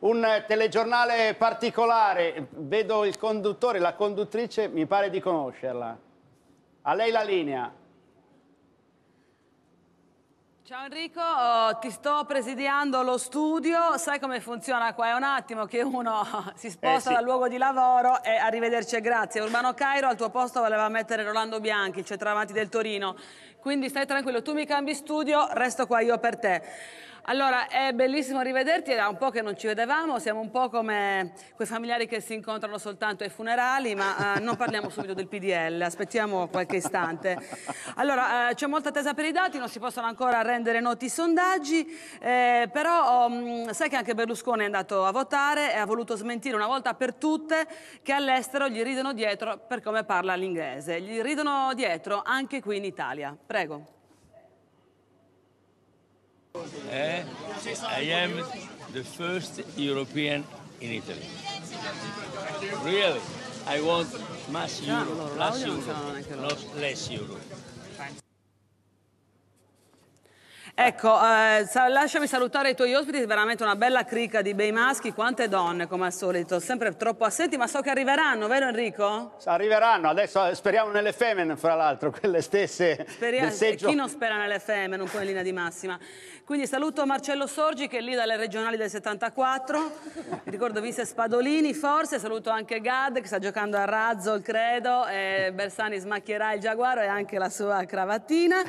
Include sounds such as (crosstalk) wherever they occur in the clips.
un telegiornale particolare, vedo il conduttore, la conduttrice mi pare di conoscerla. A lei la linea. Ciao Enrico, oh, ti sto presidiando lo studio, sai come funziona qua? È un attimo che uno (laughs) si sposta eh sì. dal luogo di lavoro e arrivederci e grazie. Urbano Cairo al tuo posto voleva mettere Rolando Bianchi, il centravanti del Torino, quindi stai tranquillo, tu mi cambi studio, resto qua io per te. Allora, è bellissimo rivederti, era un po' che non ci vedevamo, siamo un po' come quei familiari che si incontrano soltanto ai funerali, ma eh, non parliamo subito del PDL, aspettiamo qualche istante. Allora, eh, c'è molta attesa per i dati, non si possono ancora rendere noti i sondaggi, eh, però oh, sai che anche Berlusconi è andato a votare e ha voluto smentire una volta per tutte che all'estero gli ridono dietro per come parla l'inglese. Gli ridono dietro anche qui in Italia. Prego. Eh? I am the first European in Italy. Really, I want mass Europe, less Europe, not less Europe. Ecco, eh, sa- lasciami salutare i tuoi ospiti, veramente una bella cricca di bei maschi, quante donne come al solito, sempre troppo assenti, ma so che arriveranno, vero Enrico? Arriveranno, adesso eh, speriamo nelle femmine, fra l'altro, (laughs) quelle stesse Speria- del seggio. chi non spera nelle femmine, un po' in linea di massima. Quindi saluto Marcello Sorgi che è lì dalle regionali del 74, mi ricordo vinse Spadolini forse, saluto anche Gad che sta giocando a razzo credo, e eh, Bersani smacchierà il giaguaro e anche la sua cravattina.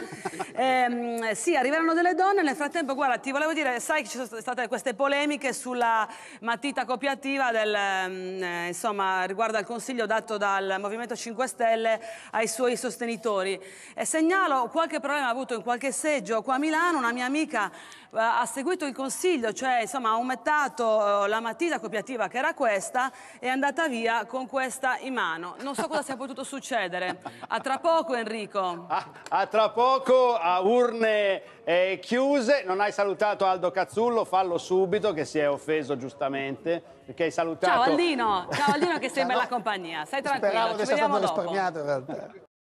Ehm, sì, arriveranno delle donne. Nel frattempo, guarda, ti volevo dire, sai che ci sono state queste polemiche sulla matita copiativa del, mm, eh, insomma, riguardo al consiglio dato dal Movimento 5 Stelle ai suoi sostenitori. E segnalo qualche problema avuto in qualche seggio qua a Milano, una mia amica eh, ha seguito il consiglio, cioè insomma, ha aumentato eh, la matita copiativa che era questa e è andata via con questa in mano. Non so cosa sia potuto succedere. A tra poco Enrico. A, a tra poco, a urne eh, chiuse. Non hai salutato Aldo Cazzullo, fallo subito che si è offeso giustamente. Perché hai salutato... Ciao Aldino, ciao Aldino che sembra no, compagnia. Stai tranquillo, Speravo ci vediamo dopo. risparmiato in realtà.